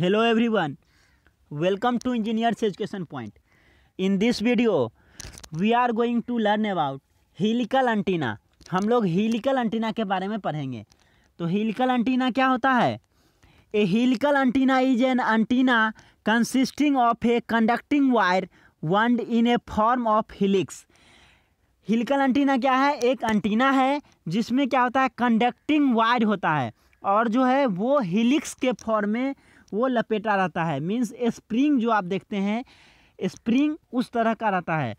hello everyone welcome to engineers education point in this video we are going to learn about helical antenna हम लोग हीलिकल antenna के बारे में पढ़ेंगे तो हीलिकल एंटीना क्या होता है a helical antenna is an antenna consisting of a conducting wire wound in a form of helix helical antenna क्या है एक एंटीना है जिसमें क्या होता है कंडक्टिंग वायर होता है और जो है वो हिलिक्स के फॉर्म में वो लपेटा रहता है मीन्स स्प्रिंग जो आप देखते हैं स्प्रिंग उस तरह का रहता है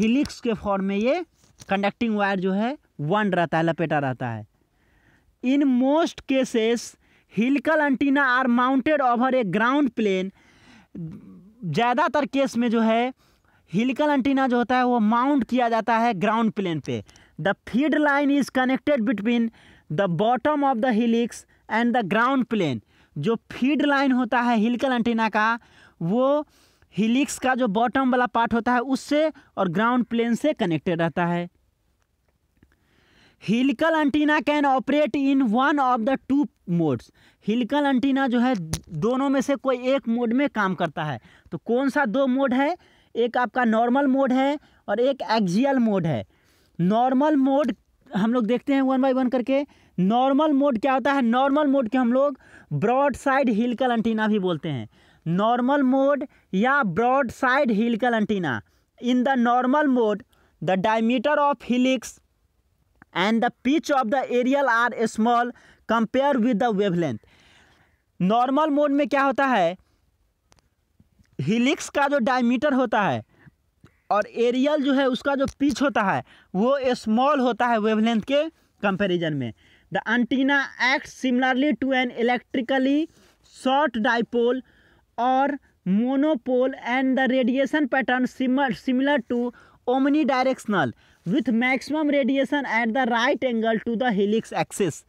हिलिक्स के फॉर्म में ये कंडक्टिंग वायर जो है वन रहता है लपेटा रहता है in most cases helical antenna are mounted over a ground plane ज़्यादातर केस में जो है हिलकल एंटीना जो होता है वो माउंट किया जाता है ग्राउंड प्लेन पे the feed line is connected between the bottom of the helix and the ground plane जो फीड लाइन होता है हिलकल एंटीना का वो हिलिक्स का जो बॉटम वाला पार्ट होता है उससे और ग्राउंड प्लेन से कनेक्टेड रहता है helical antenna can operate in one of the two modes helical antenna जो है दोनों में से कोई एक मोड में काम करता है तो कौन सा दो मोड है एक आपका नॉर्मल मोड है और एक एक्जियल मोड है नॉर्मल मोड हम लोग देखते हैं वन बाई वन करके नॉर्मल मोड क्या होता है नॉर्मल मोड के हम लोग ब्रॉड साइड हिलकल एंटीना भी बोलते हैं नॉर्मल मोड या broadside helical antenna in the normal mode the diameter of helix and the pitch of the aerial are small compare with the length normal mode में क्या होता है हिलिक्स का जो डायमीटर होता है और एरियल जो है उसका जो पिच होता है वो स्मॉल होता है वेवलेंथ के कंपैरिजन में the antenna act similarly to an electrically short dipole or monopole and the radiation pattern similar to omnidirectional with maximum radiation at the right angle to the helix axis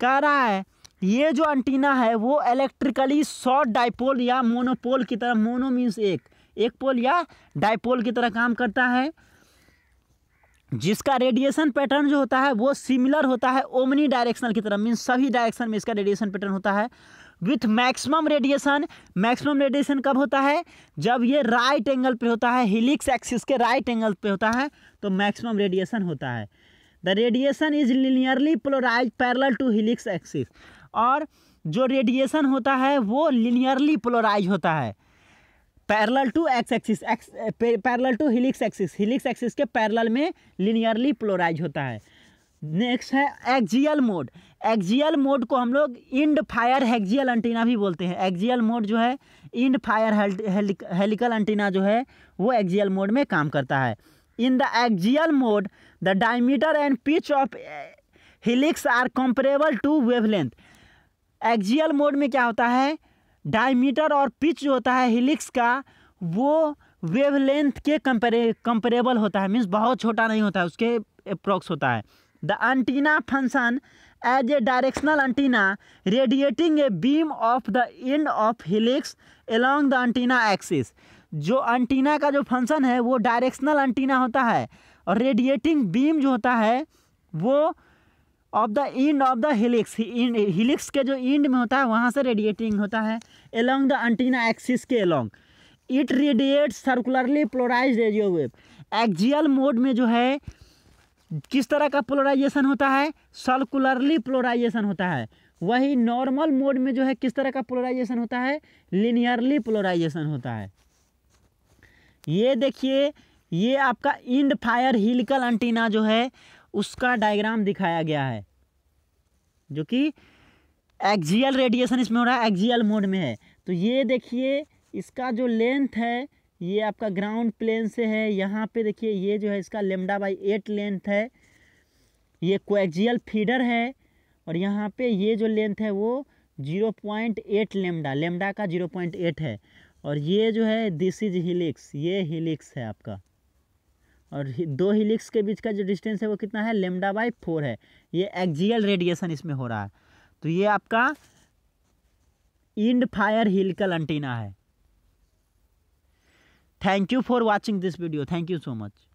कह रहा है ये जो antenna है वो electrically short dipole या monopole की तरह मोनो मीन्स एक एक पोल या डाइपोल की तरह काम करता है जिसका रेडिएशन पैटर्न जो होता है वो सिमिलर होता है ओमनी डायरेक्शनल की तरह मीन्स सभी डायरेक्शन में इसका रेडिएशन पैटर्न होता है with maximum radiation maximum radiation कब होता है जब ये राइट एंगल पे होता है हिलिक्स एक्सिस के राइट एंगल पे होता है तो मैक्सिमम रेडिएशन होता है the radiation is linearly polarise parallel to helix axis और जो रेडिएशन होता है वो लिनियरली पोलराइज होता है parallel to X axis X parallel to helix axis helix axis के पैरेलल में लिनियरली पोलराइज होता है नेक्स्ट है एक्जियल मोड एक्जियल मोड को हम लोग इंड फायर हेक्जियल एंटीना भी बोलते हैं एक्जियल मोड जो है इंड फायर हेलिकल एंटीना जो है वो एक्जियल मोड में काम करता है in the axial mode the diameter and pitch of helix are comparable to wavelength axial mode में क्या होता है डायमीटर और पिच जो होता है हिलिक्स का वो वेव लेंथ के कंपेरे कंपेरेबल होता है मीन्स बहुत छोटा नहीं होता है उसके अप्रोक्स होता है the antenna function as a directional antenna radiating a beam off the end of helix along the antenna axis जो एंटीना का जो फंक्शन है वो डायरेक्शनल एंटीना होता है और रेडिएटिंग बीम जो होता है वो off the end of the helix helix के जो इंड में होता है वहाँ से रेडिएटिंग होता है एलोंग द एंटीना एक्सिस के along it radiate circularly polarise radio wave axial mode में जो है किस तरह का पोलराइजेशन होता है सर्कुलरली पोलराइजेशन होता है वही नॉर्मल मोड में जो है किस तरह का पोलराइजेशन होता है लिनियरली पोलराइजेशन होता है ये देखिए ये आपका इंड फायर हिलिकल एंटीना जो है उसका डायग्राम दिखाया गया है जो कि एक्जियल रेडिएशन इसमें हो रहा है एक्जियल मोड में है तो ये देखिए इसका जो लेंथ है ये आपका ग्राउंड प्लेन से है यहाँ पे देखिए ये जो है इसका लेमडा बाई एट लेंथ है ये कोएक्जियल फीडर है और यहाँ पे ये जो लेंथ है वो zero point eight lambda lambda का जीरो पॉइंट एट है और ये जो है दिस इज हिलिक्स ये हिलिक्स है आपका और दो हिलिक्स के बीच का जो डिस्टेंस है वो कितना है लेमडा बाई फोर है ये एक्जियल रेडिएशन इसमें हो रहा है तो ये आपका इंड फायर हिलकल एंटीना है thank you for watching this video thank you so much